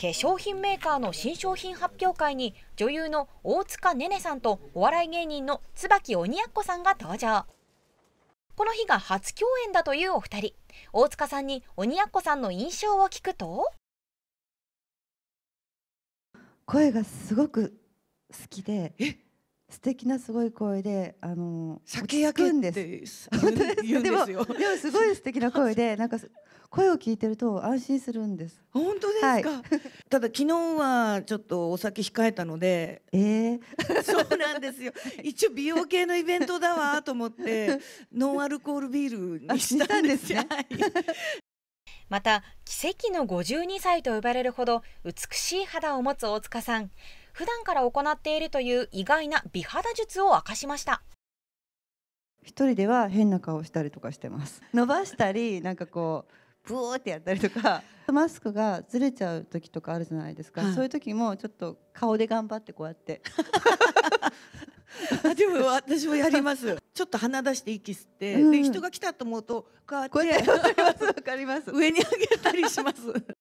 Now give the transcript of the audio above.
化粧品メーカーの新商品発表会に女優の大塚寧々さんとお笑い芸人の椿鬼奴さんが登場この日が初共演だというお二人大塚さんに鬼奴さんの印象を聞くと声がすごく好きでえ素敵なすごい声であの酒焼けんです本当ですでもでもすごい素敵な声で なんか声を聞いてると安心するんです本当ですか、はい、ただ昨日はちょっとお酒控えたのでえー、そうなんですよ一応美容系のイベントだわと思って ノンアルコールビールにしたんですよ、ね、また奇跡の52歳と呼ばれるほど美しい肌を持つ大塚さん普段から行っているという意外な美肌術を明かしました一人では変な顔したりとかしてます 伸ばしたりなんかこうブーってやったりとか マスクがずれちゃう時とかあるじゃないですか、はい、そういう時もちょっと顔で頑張ってこうやってあ でも私もやりますちょっと鼻出して息吸って、うん、で人が来たと思うとこうやってわかります上に上げたりします